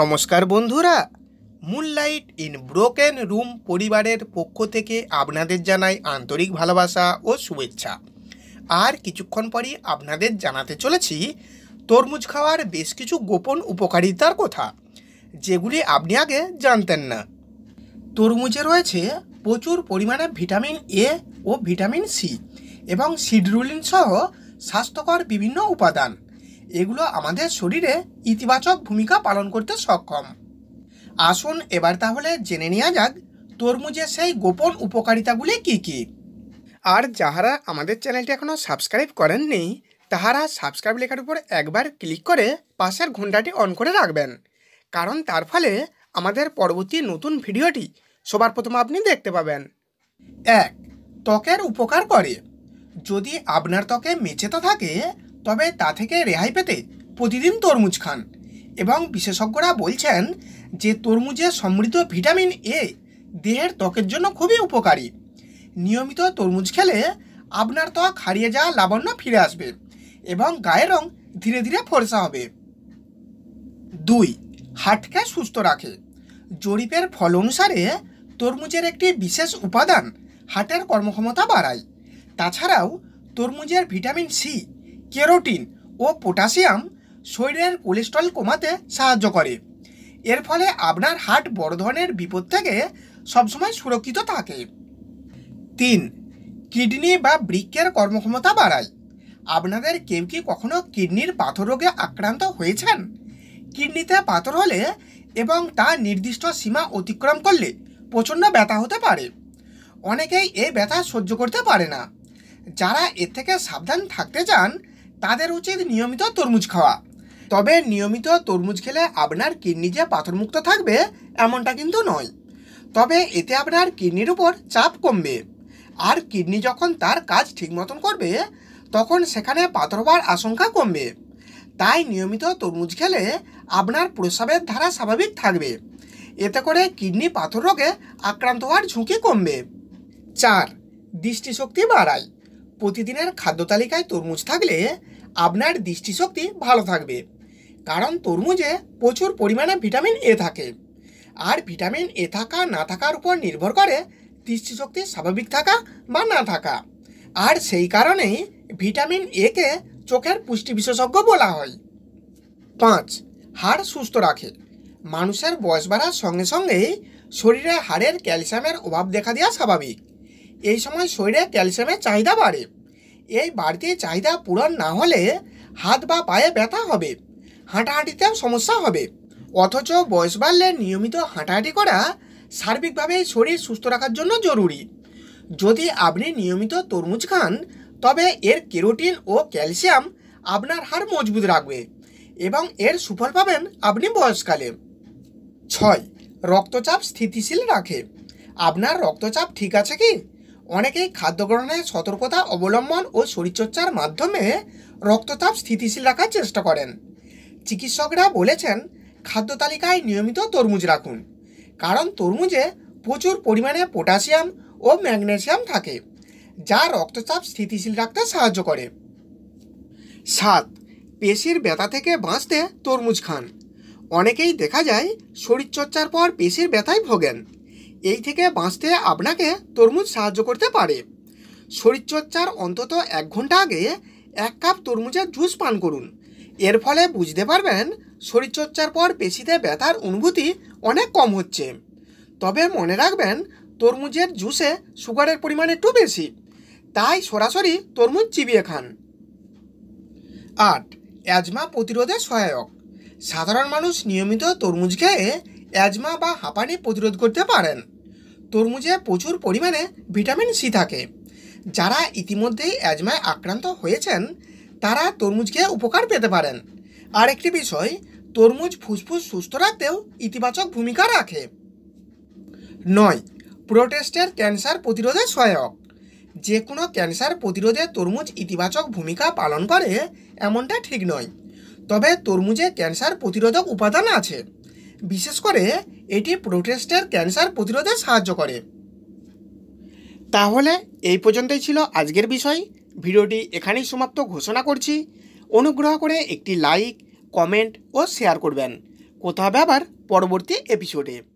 নমস্কার বন্ধুরা moonlight in broken room পরিবারের পক্ষ থেকে আপনাদের জানাই আন্তরিক ভালোবাসা ও শুভেচ্ছা আর কিছুক্ষণ পরই আপনাদের জানাতে চলেছি তরমুজ খাওয়ার বেশ কিছু গোপন উপকারিতার কথা যেগুলি আপনি আগে জানতেন না তরমুজে রয়েছে প্রচুর পরিমাণে ভিটামিন এ ও ভিটামিন সি এবং সিডরুলিন সহ স্বাস্থ্যকর বিভিন্ন উপাদান এগুলো আমাদের শরীরে ইতিবাচক ভূমিকা পালন করতে সক্ষম আসুন এবার তাহলে জেনে নেওয়া যাক তরমুজের সেই গোপন উপকারিতাগুলি কি কি আর যাহারা আমাদের চ্যানেলটি এখনও সাবস্ক্রাইব করেননি তাহারা সাবস্ক্রাইব লেখার উপর একবার ক্লিক করে পাশের ঘন্টাটি অন করে রাখবেন কারণ তার ফলে আমাদের পরবর্তী নতুন ভিডিওটি সবার প্রথমে আপনি দেখতে পাবেন এক ত্বকের উপকার করে যদি আপনার ত্বকে মেচেতে থাকে তবে তা থেকে রেহাই পেতে প্রতিদিন তরমুজ খান এবং বিশেষজ্ঞরা বলছেন যে তরমুজের সমৃদ্ধ ভিটামিন এ দেহের ত্বকের জন্য খুবই উপকারী নিয়মিত তরমুজ খেলে আপনার ত্বক হারিয়ে যাওয়া লাবণ্য ফিরে আসবে এবং গায়ের রং ধীরে ধীরে ফরসা হবে দুই হাটকে সুস্থ রাখে জরিপের ফল অনুসারে তরমুজের একটি বিশেষ উপাদান হাটের কর্মক্ষমতা বাড়ায় তাছাড়াও তরমুজের ভিটামিন সি কেরোটিন ও পটাশিয়াম শরীরের কোলেস্ট্রল কমাতে সাহায্য করে এর ফলে আপনার হার্ট বড় ধরনের বিপদ থেকে সবসময় সুরক্ষিত থাকে তিন কিডনি বা বৃক্ষের কর্মক্ষমতা বাড়ায় আপনাদের কেউ কি কখনো কিডনির পাথর রোগে আক্রান্ত হয়েছেন কিডনিতে পাথর হলে এবং তা নির্দিষ্ট সীমা অতিক্রম করলে প্রচণ্ড ব্যথা হতে পারে অনেকেই এই ব্যথা সহ্য করতে পারে না যারা এর থেকে সাবধান থাকতে চান তাদের উচিত নিয়মিত তরমুজ খাওয়া তবে নিয়মিত তরমুজ খেলে আপনার কিডনি যে পাথরমুক্ত থাকবে এমনটা কিন্তু নয় তবে এতে আপনার কিডনির উপর চাপ কমবে আর কিডনি যখন তার কাজ ঠিক মতন করবে তখন সেখানে পাথর হওয়ার আশঙ্কা কমবে তাই নিয়মিত তরমুজ খেলে আপনার প্রস্রাবের ধারা স্বাভাবিক থাকবে এতে করে কিডনি পাথর রোগে আক্রান্ত হওয়ার ঝুঁকি কমবে চার দৃষ্টিশক্তি বাড়ায় প্রতিদিনের খাদ্য তালিকায় তরমুজ থাকলে আপনার দৃষ্টিশক্তি ভালো থাকবে কারণ তরমুজে প্রচুর পরিমাণে ভিটামিন এ থাকে আর ভিটামিন এ থাকা না থাকার উপর নির্ভর করে দৃষ্টিশক্তি স্বাভাবিক থাকা বা না থাকা আর সেই কারণেই ভিটামিন এ কে চোখের পুষ্টি বিশেষজ্ঞ বলা হয় পাঁচ হাড় সুস্থ রাখে মানুষের বয়স বাড়ার সঙ্গে সঙ্গেই শরীরে হাড়ের ক্যালসিয়ামের অভাব দেখা দেওয়া স্বাভাবিক এই সময় শরীরে ক্যালসিয়ামের চাহিদা বাড়ে এই বাড়তি চাহিদা পূরণ না হলে হাত বা পায়ে ব্যথা হবে হাঁটাহাঁটিতেও সমস্যা হবে অথচ বয়স বাড়লে নিয়মিত হাঁটাহাঁটি করা সার্বিকভাবে শরীর সুস্থ রাখার জন্য জরুরি যদি আপনি নিয়মিত তরমুজ খান তবে এর কেরোটিন ও ক্যালসিয়াম আপনার হাড় মজবুত রাখবে এবং এর সুফল পাবেন আপনি বয়সকালে ছয় রক্তচাপ স্থিতিশীল রাখে আপনার রক্তচাপ ঠিক আছে কি অনেকেই খাদ্য গ্রহণে সতর্কতা অবলম্বন ও শরীরচর্চার মাধ্যমে রক্তচাপ স্থিতিশীল রাখার চেষ্টা করেন চিকিৎসকরা বলেছেন খাদ্য তালিকায় নিয়মিত তরমুজ রাখুন কারণ তরমুজে প্রচুর পরিমাণে পটাশিয়াম ও ম্যাগনেশিয়াম থাকে যা রক্তচাপ স্থিতিশীল রাখতে সাহায্য করে সাত পেশির ব্যথা থেকে বাঁচতে তরমুজ খান অনেকেই দেখা যায় শরীরচর্চার পর পেশির ব্যথায় ভোগেন এই থেকে বাঁচতে আপনাকে তরমুজ সাহায্য করতে পারে শরীরচর্চার অন্তত এক ঘন্টা আগে এক কাপ তরমুজের জুস পান করুন এর ফলে বুঝতে পারবেন শরীরচর্চার পর পেশিতে ব্যথার অনুভূতি অনেক কম হচ্ছে তবে মনে রাখবেন তরমুজের জুসে সুগারের পরিমাণ একটু বেশি তাই সরাসরি তরমুজ চিবিয়ে খান আট অ্যাজমা প্রতিরোধে সহায়ক সাধারণ মানুষ নিয়মিত তরমুজ খেয়ে অ্যাজমা বা হাঁপানি প্রতিরোধ করতে পারেন তরমুজে প্রচুর পরিমাণে ভিটামিন সি থাকে যারা ইতিমধ্যেই অ্যাজমায় আক্রান্ত হয়েছেন তারা তরমুজকে উপকার পেতে পারেন আরেকটি বিষয় তরমুজ ফুসফুস সুস্থ রাখতেও ইতিবাচক ভূমিকা রাখে নয় প্রোটেস্টের ক্যান্সার প্রতিরোধে সহায়ক যে কোনো ক্যান্সার প্রতিরোধে তরমুজ ইতিবাচক ভূমিকা পালন করে এমনটা ঠিক নয় তবে তরমুজে ক্যান্সার প্রতিরোধক উপাদান আছে বিশেষ করে এটি প্রোটেস্টের ক্যান্সার প্রতিরোধে সাহায্য করে তাহলে এই পর্যন্তই ছিল আজকের বিষয় ভিডিওটি এখানেই সমাপ্ত ঘোষণা করছি অনুগ্রহ করে একটি লাইক কমেন্ট ও শেয়ার করবেন কোথা হবে আবার পরবর্তী এপিসোডে